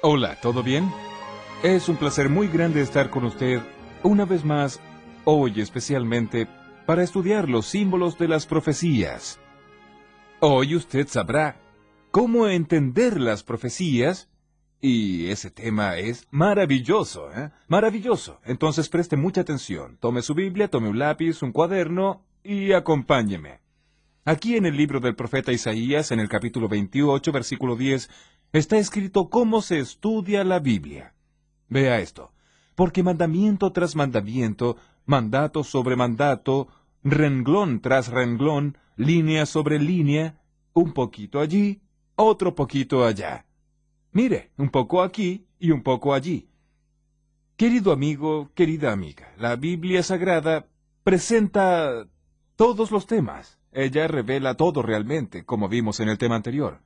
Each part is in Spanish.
Hola, ¿todo bien? Es un placer muy grande estar con usted una vez más, hoy especialmente, para estudiar los símbolos de las profecías. Hoy usted sabrá cómo entender las profecías y ese tema es maravilloso, ¿eh? Maravilloso. Entonces preste mucha atención, tome su Biblia, tome un lápiz, un cuaderno y acompáñeme. Aquí en el libro del profeta Isaías, en el capítulo 28, versículo 10, está escrito cómo se estudia la Biblia. Vea esto, porque mandamiento tras mandamiento, mandato sobre mandato, renglón tras renglón, línea sobre línea, un poquito allí, otro poquito allá. Mire, un poco aquí y un poco allí. Querido amigo, querida amiga, la Biblia Sagrada presenta todos los temas. Ella revela todo realmente, como vimos en el tema anterior.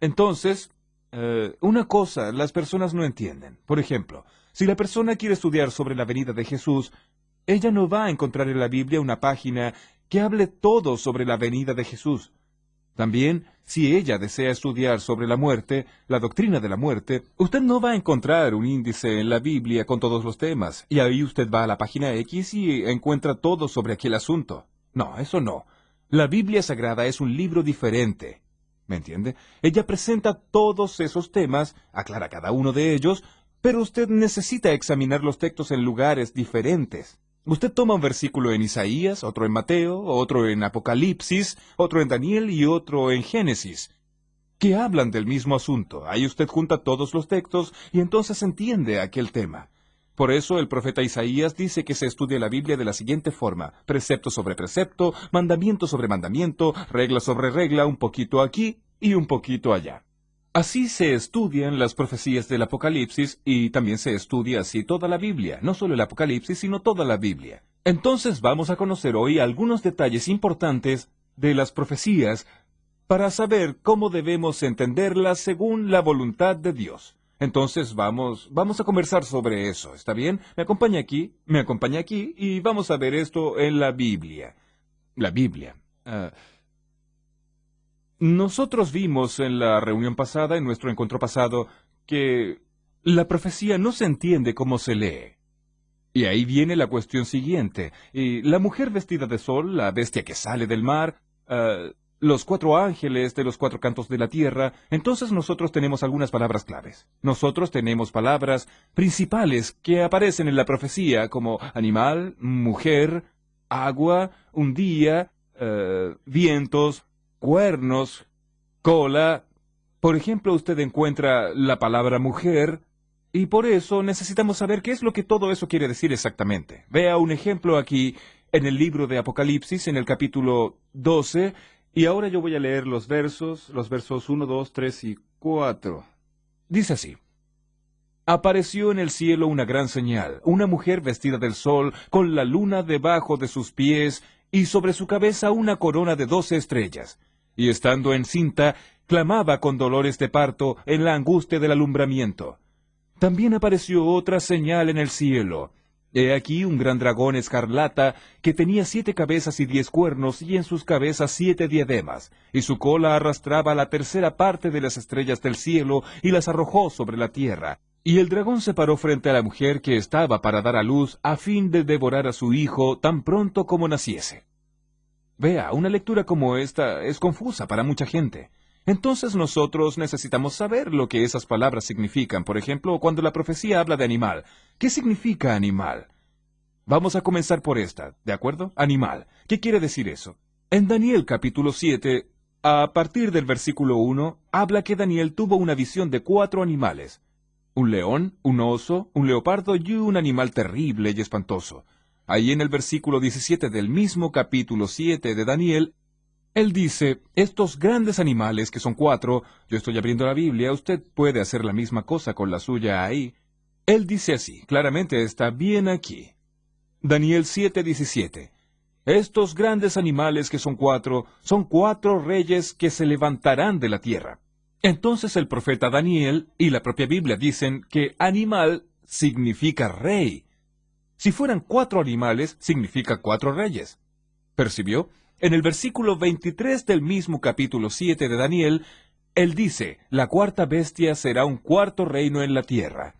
Entonces, eh, una cosa las personas no entienden. Por ejemplo, si la persona quiere estudiar sobre la venida de Jesús, ella no va a encontrar en la Biblia una página que hable todo sobre la venida de Jesús. También, si ella desea estudiar sobre la muerte, la doctrina de la muerte, usted no va a encontrar un índice en la Biblia con todos los temas, y ahí usted va a la página X y encuentra todo sobre aquel asunto. No, eso no. La Biblia Sagrada es un libro diferente. ¿Me entiende? Ella presenta todos esos temas, aclara cada uno de ellos, pero usted necesita examinar los textos en lugares diferentes. Usted toma un versículo en Isaías, otro en Mateo, otro en Apocalipsis, otro en Daniel y otro en Génesis, que hablan del mismo asunto. Ahí usted junta todos los textos y entonces entiende aquel tema. Por eso el profeta Isaías dice que se estudia la Biblia de la siguiente forma, precepto sobre precepto, mandamiento sobre mandamiento, regla sobre regla, un poquito aquí y un poquito allá. Así se estudian las profecías del Apocalipsis y también se estudia así toda la Biblia, no solo el Apocalipsis, sino toda la Biblia. Entonces vamos a conocer hoy algunos detalles importantes de las profecías para saber cómo debemos entenderlas según la voluntad de Dios. Entonces vamos, vamos a conversar sobre eso, ¿está bien? Me acompaña aquí, me acompaña aquí y vamos a ver esto en la Biblia. La Biblia. Ah. nosotros vimos en la reunión pasada, en nuestro encuentro pasado, que la profecía no se entiende como se lee. Y ahí viene la cuestión siguiente. Y la mujer vestida de sol, la bestia que sale del mar, ah, los cuatro ángeles de los cuatro cantos de la tierra, entonces nosotros tenemos algunas palabras claves. Nosotros tenemos palabras principales que aparecen en la profecía como animal, mujer, agua, un día, eh, vientos, cuernos, cola. Por ejemplo, usted encuentra la palabra mujer y por eso necesitamos saber qué es lo que todo eso quiere decir exactamente. Vea un ejemplo aquí en el libro de Apocalipsis, en el capítulo 12, y ahora yo voy a leer los versos, los versos 1, 2, 3 y 4. Dice así. Apareció en el cielo una gran señal, una mujer vestida del sol, con la luna debajo de sus pies y sobre su cabeza una corona de doce estrellas. Y estando encinta, clamaba con dolores de parto en la angustia del alumbramiento. También apareció otra señal en el cielo, He aquí un gran dragón escarlata, que tenía siete cabezas y diez cuernos, y en sus cabezas siete diademas, y su cola arrastraba la tercera parte de las estrellas del cielo, y las arrojó sobre la tierra. Y el dragón se paró frente a la mujer que estaba para dar a luz, a fin de devorar a su hijo tan pronto como naciese. Vea, una lectura como esta es confusa para mucha gente. Entonces nosotros necesitamos saber lo que esas palabras significan. Por ejemplo, cuando la profecía habla de animal, ¿qué significa animal? Vamos a comenzar por esta, ¿de acuerdo? Animal. ¿Qué quiere decir eso? En Daniel capítulo 7, a partir del versículo 1, habla que Daniel tuvo una visión de cuatro animales. Un león, un oso, un leopardo y un animal terrible y espantoso. Ahí en el versículo 17 del mismo capítulo 7 de Daniel él dice, estos grandes animales que son cuatro, yo estoy abriendo la Biblia, usted puede hacer la misma cosa con la suya ahí. Él dice así, claramente está bien aquí. Daniel 7:17. Estos grandes animales que son cuatro, son cuatro reyes que se levantarán de la tierra. Entonces el profeta Daniel y la propia Biblia dicen que animal significa rey. Si fueran cuatro animales, significa cuatro reyes. ¿Percibió? En el versículo 23 del mismo capítulo 7 de Daniel, él dice, la cuarta bestia será un cuarto reino en la tierra.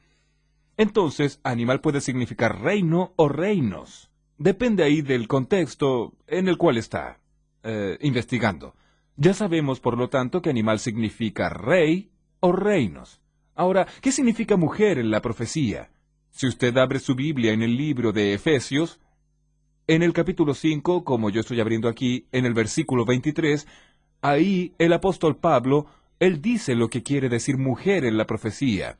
Entonces, animal puede significar reino o reinos. Depende ahí del contexto en el cual está eh, investigando. Ya sabemos, por lo tanto, que animal significa rey o reinos. Ahora, ¿qué significa mujer en la profecía? Si usted abre su Biblia en el libro de Efesios, en el capítulo 5, como yo estoy abriendo aquí, en el versículo 23, ahí el apóstol Pablo, él dice lo que quiere decir mujer en la profecía.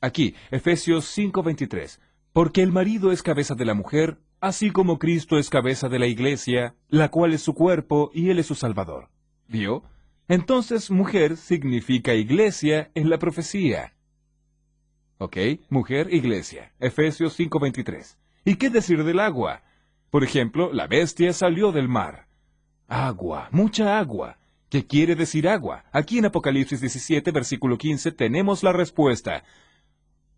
Aquí, Efesios 5:23, porque el marido es cabeza de la mujer, así como Cristo es cabeza de la iglesia, la cual es su cuerpo y él es su salvador. ¿Vio? Entonces, mujer significa iglesia en la profecía. ¿Ok? Mujer, iglesia. Efesios 5:23. ¿Y qué decir del agua? Por ejemplo, la bestia salió del mar. Agua, mucha agua. ¿Qué quiere decir agua? Aquí en Apocalipsis 17, versículo 15, tenemos la respuesta.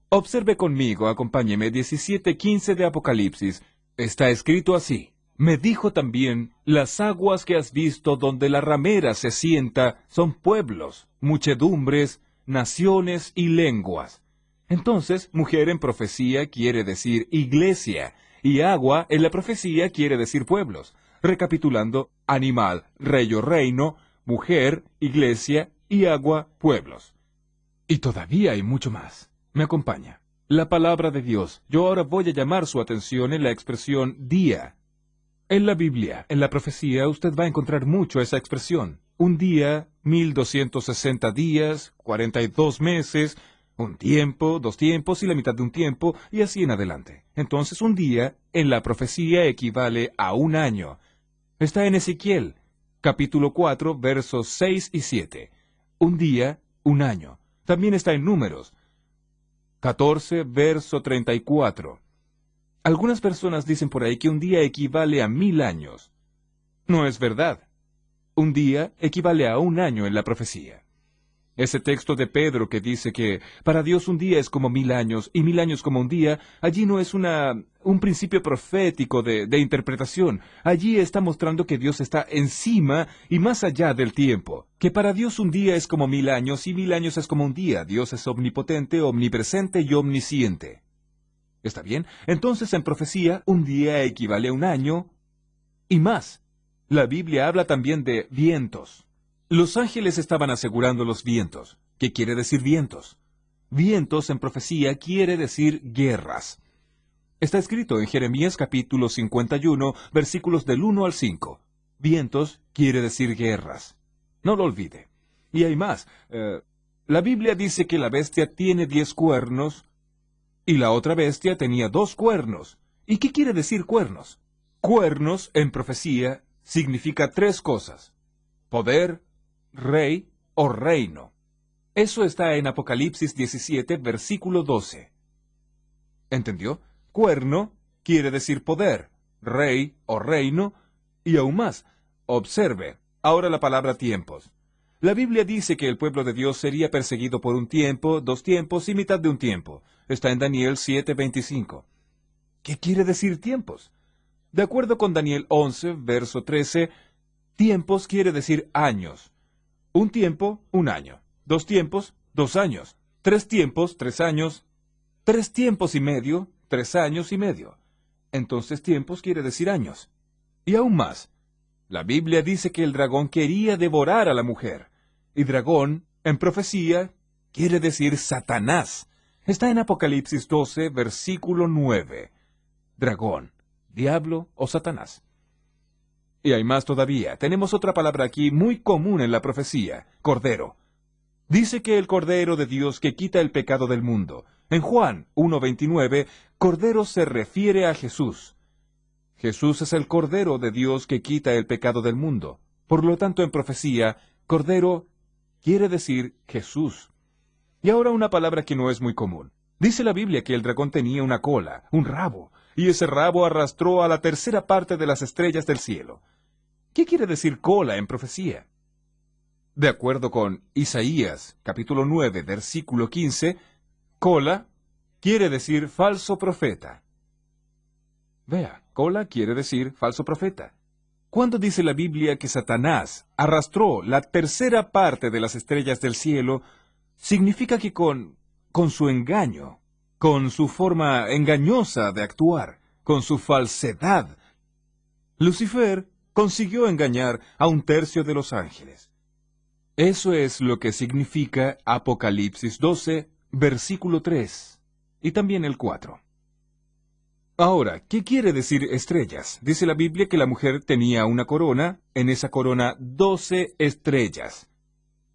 Observe conmigo, acompáñeme 17, 15 de Apocalipsis. Está escrito así. Me dijo también, las aguas que has visto donde la ramera se sienta son pueblos, muchedumbres, naciones y lenguas. Entonces, mujer en profecía quiere decir iglesia, y agua en la profecía quiere decir pueblos, recapitulando animal, rey o reino, mujer, iglesia y agua, pueblos. Y todavía hay mucho más. Me acompaña. La palabra de Dios. Yo ahora voy a llamar su atención en la expresión día. En la Biblia, en la profecía, usted va a encontrar mucho esa expresión. Un día, mil 1260 días, 42 meses, un tiempo, dos tiempos y la mitad de un tiempo, y así en adelante. Entonces un día en la profecía equivale a un año. Está en Ezequiel, capítulo 4, versos 6 y 7. Un día, un año. También está en números. 14, verso 34. Algunas personas dicen por ahí que un día equivale a mil años. No es verdad. Un día equivale a un año en la profecía. Ese texto de Pedro que dice que para Dios un día es como mil años y mil años como un día, allí no es una, un principio profético de, de interpretación. Allí está mostrando que Dios está encima y más allá del tiempo. Que para Dios un día es como mil años y mil años es como un día. Dios es omnipotente, omnipresente y omnisciente. ¿Está bien? Entonces en profecía un día equivale a un año y más. La Biblia habla también de vientos. Los ángeles estaban asegurando los vientos. ¿Qué quiere decir vientos? Vientos en profecía quiere decir guerras. Está escrito en Jeremías capítulo 51, versículos del 1 al 5. Vientos quiere decir guerras. No lo olvide. Y hay más. Eh, la Biblia dice que la bestia tiene diez cuernos y la otra bestia tenía dos cuernos. ¿Y qué quiere decir cuernos? Cuernos en profecía significa tres cosas. Poder, rey o reino. Eso está en Apocalipsis 17, versículo 12. ¿Entendió? Cuerno quiere decir poder, rey o reino, y aún más. Observe, ahora la palabra tiempos. La Biblia dice que el pueblo de Dios sería perseguido por un tiempo, dos tiempos y mitad de un tiempo. Está en Daniel 7:25. ¿Qué quiere decir tiempos? De acuerdo con Daniel 11, verso 13, tiempos quiere decir años. Un tiempo, un año. Dos tiempos, dos años. Tres tiempos, tres años. Tres tiempos y medio, tres años y medio. Entonces tiempos quiere decir años. Y aún más. La Biblia dice que el dragón quería devorar a la mujer. Y dragón, en profecía, quiere decir Satanás. Está en Apocalipsis 12, versículo 9. Dragón, diablo o Satanás. Y hay más todavía. Tenemos otra palabra aquí muy común en la profecía, cordero. Dice que el cordero de Dios que quita el pecado del mundo. En Juan 1.29, cordero se refiere a Jesús. Jesús es el cordero de Dios que quita el pecado del mundo. Por lo tanto, en profecía, cordero quiere decir Jesús. Y ahora una palabra que no es muy común. Dice la Biblia que el dragón tenía una cola, un rabo, y ese rabo arrastró a la tercera parte de las estrellas del cielo. ¿Qué quiere decir cola en profecía? De acuerdo con Isaías capítulo 9 versículo 15, cola quiere decir falso profeta. Vea, cola quiere decir falso profeta. Cuando dice la Biblia que Satanás arrastró la tercera parte de las estrellas del cielo? Significa que con, con su engaño, con su forma engañosa de actuar, con su falsedad, Lucifer consiguió engañar a un tercio de los ángeles. Eso es lo que significa Apocalipsis 12, versículo 3, y también el 4. Ahora, ¿qué quiere decir estrellas? Dice la Biblia que la mujer tenía una corona, en esa corona 12 estrellas.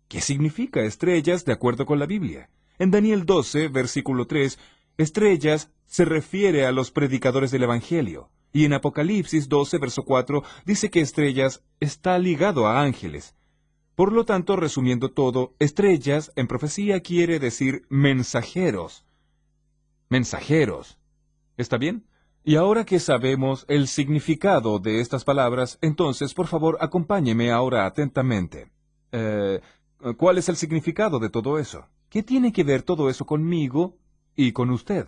¿Qué significa estrellas de acuerdo con la Biblia? En Daniel 12, versículo 3, estrellas se refiere a los predicadores del Evangelio, y en Apocalipsis 12, verso 4, dice que estrellas está ligado a ángeles. Por lo tanto, resumiendo todo, estrellas en profecía quiere decir mensajeros. Mensajeros. ¿Está bien? Y ahora que sabemos el significado de estas palabras, entonces, por favor, acompáñeme ahora atentamente. Eh, ¿Cuál es el significado de todo eso? ¿Qué tiene que ver todo eso conmigo y con usted?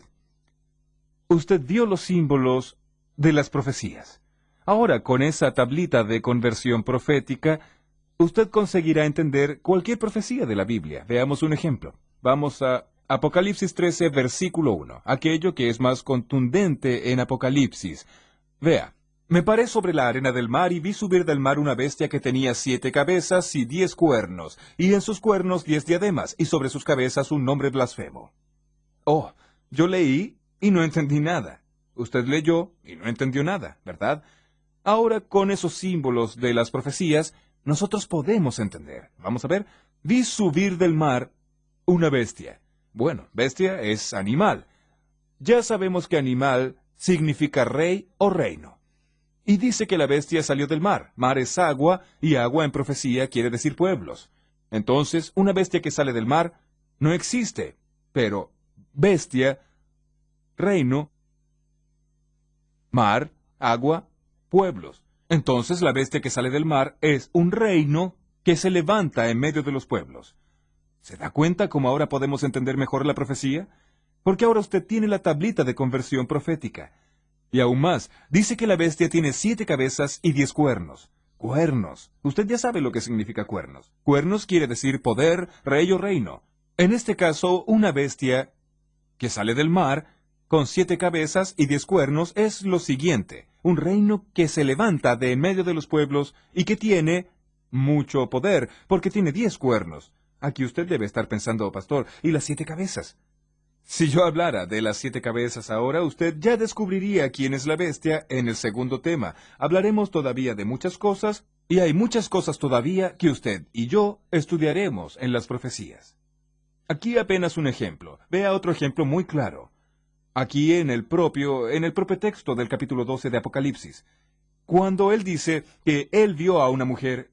Usted dio los símbolos de las profecías. Ahora, con esa tablita de conversión profética, usted conseguirá entender cualquier profecía de la Biblia. Veamos un ejemplo. Vamos a Apocalipsis 13, versículo 1, aquello que es más contundente en Apocalipsis. Vea, me paré sobre la arena del mar y vi subir del mar una bestia que tenía siete cabezas y diez cuernos, y en sus cuernos diez diademas, y sobre sus cabezas un nombre blasfemo. Oh, yo leí y no entendí nada. Usted leyó y no entendió nada, ¿verdad? Ahora con esos símbolos de las profecías, nosotros podemos entender. Vamos a ver. Vi subir del mar una bestia. Bueno, bestia es animal. Ya sabemos que animal significa rey o reino. Y dice que la bestia salió del mar. Mar es agua y agua en profecía quiere decir pueblos. Entonces, una bestia que sale del mar no existe. Pero bestia, reino, Mar, agua, pueblos. Entonces la bestia que sale del mar es un reino que se levanta en medio de los pueblos. ¿Se da cuenta cómo ahora podemos entender mejor la profecía? Porque ahora usted tiene la tablita de conversión profética. Y aún más, dice que la bestia tiene siete cabezas y diez cuernos. Cuernos. Usted ya sabe lo que significa cuernos. Cuernos quiere decir poder, rey o reino. En este caso, una bestia que sale del mar con siete cabezas y diez cuernos es lo siguiente, un reino que se levanta de en medio de los pueblos y que tiene mucho poder, porque tiene diez cuernos. Aquí usted debe estar pensando, pastor, ¿y las siete cabezas? Si yo hablara de las siete cabezas ahora, usted ya descubriría quién es la bestia en el segundo tema. Hablaremos todavía de muchas cosas, y hay muchas cosas todavía que usted y yo estudiaremos en las profecías. Aquí apenas un ejemplo. Vea otro ejemplo muy claro. Aquí en el propio, en el propio texto del capítulo 12 de Apocalipsis, cuando él dice que él vio a una mujer,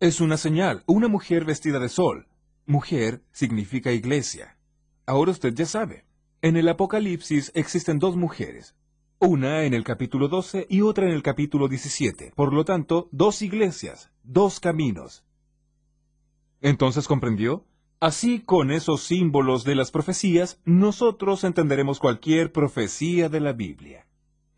es una señal, una mujer vestida de sol. Mujer significa iglesia. Ahora usted ya sabe. En el Apocalipsis existen dos mujeres, una en el capítulo 12 y otra en el capítulo 17. Por lo tanto, dos iglesias, dos caminos. ¿Entonces comprendió? Así, con esos símbolos de las profecías, nosotros entenderemos cualquier profecía de la Biblia.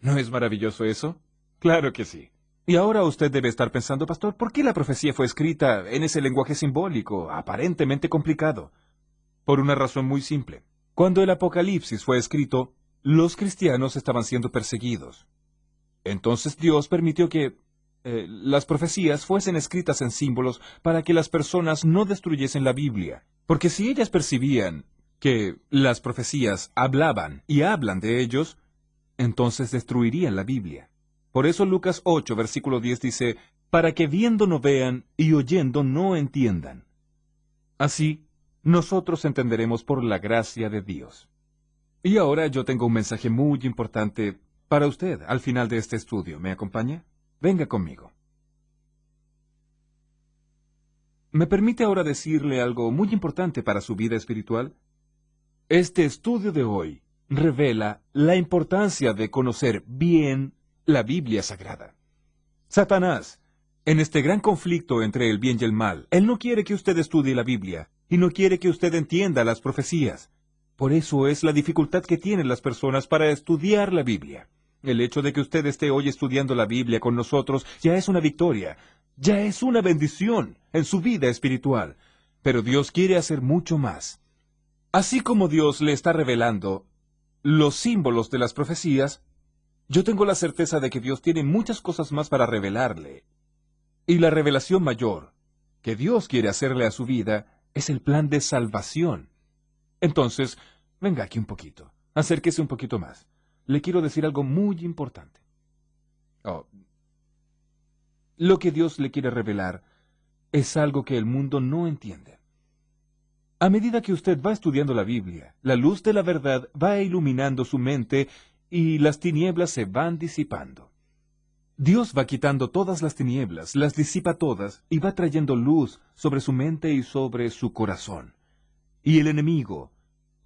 ¿No es maravilloso eso? Claro que sí. Y ahora usted debe estar pensando, pastor, ¿por qué la profecía fue escrita en ese lenguaje simbólico, aparentemente complicado? Por una razón muy simple. Cuando el Apocalipsis fue escrito, los cristianos estaban siendo perseguidos. Entonces Dios permitió que eh, las profecías fuesen escritas en símbolos para que las personas no destruyesen la Biblia. Porque si ellas percibían que las profecías hablaban y hablan de ellos, entonces destruirían la Biblia. Por eso Lucas 8, versículo 10 dice, para que viendo no vean y oyendo no entiendan. Así, nosotros entenderemos por la gracia de Dios. Y ahora yo tengo un mensaje muy importante para usted al final de este estudio. ¿Me acompaña? Venga conmigo. ¿Me permite ahora decirle algo muy importante para su vida espiritual? Este estudio de hoy revela la importancia de conocer bien la Biblia Sagrada. Satanás, en este gran conflicto entre el bien y el mal, él no quiere que usted estudie la Biblia y no quiere que usted entienda las profecías. Por eso es la dificultad que tienen las personas para estudiar la Biblia. El hecho de que usted esté hoy estudiando la Biblia con nosotros ya es una victoria, ya es una bendición en su vida espiritual. Pero Dios quiere hacer mucho más. Así como Dios le está revelando los símbolos de las profecías, yo tengo la certeza de que Dios tiene muchas cosas más para revelarle. Y la revelación mayor que Dios quiere hacerle a su vida es el plan de salvación. Entonces, venga aquí un poquito, acérquese un poquito más le quiero decir algo muy importante. Oh. Lo que Dios le quiere revelar es algo que el mundo no entiende. A medida que usted va estudiando la Biblia, la luz de la verdad va iluminando su mente y las tinieblas se van disipando. Dios va quitando todas las tinieblas, las disipa todas y va trayendo luz sobre su mente y sobre su corazón. Y el enemigo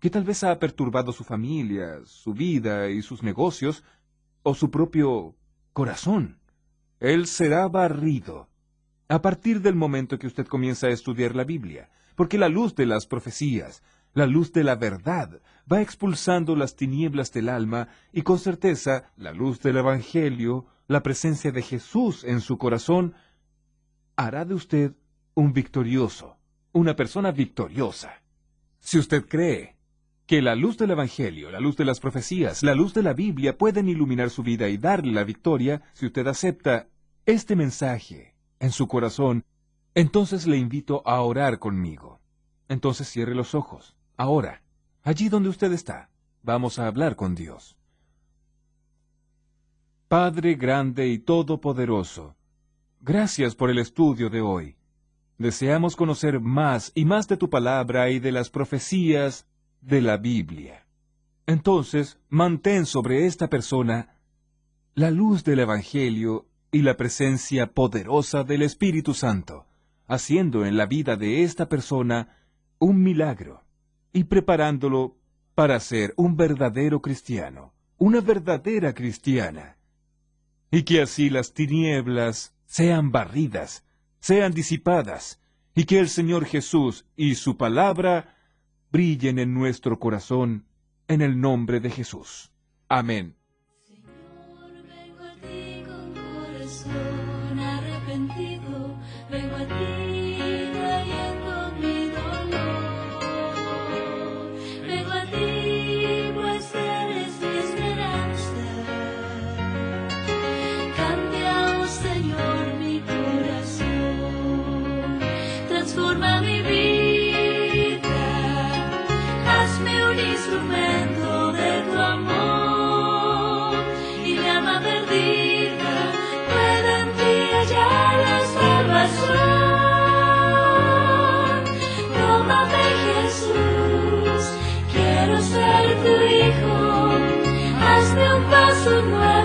que tal vez ha perturbado su familia, su vida y sus negocios, o su propio corazón. Él será barrido a partir del momento que usted comienza a estudiar la Biblia, porque la luz de las profecías, la luz de la verdad, va expulsando las tinieblas del alma y con certeza la luz del Evangelio, la presencia de Jesús en su corazón, hará de usted un victorioso, una persona victoriosa. Si usted cree que la luz del Evangelio, la luz de las profecías, la luz de la Biblia pueden iluminar su vida y darle la victoria si usted acepta este mensaje en su corazón, entonces le invito a orar conmigo. Entonces cierre los ojos. Ahora, allí donde usted está, vamos a hablar con Dios. Padre grande y todopoderoso, gracias por el estudio de hoy. Deseamos conocer más y más de tu palabra y de las profecías de la Biblia. Entonces, mantén sobre esta persona la luz del Evangelio y la presencia poderosa del Espíritu Santo, haciendo en la vida de esta persona un milagro y preparándolo para ser un verdadero cristiano, una verdadera cristiana, y que así las tinieblas sean barridas, sean disipadas, y que el Señor Jesús y su palabra brillen en nuestro corazón, en el nombre de Jesús. Amén. Jesús, quiero ser tu hijo, hazme un paso nuevo.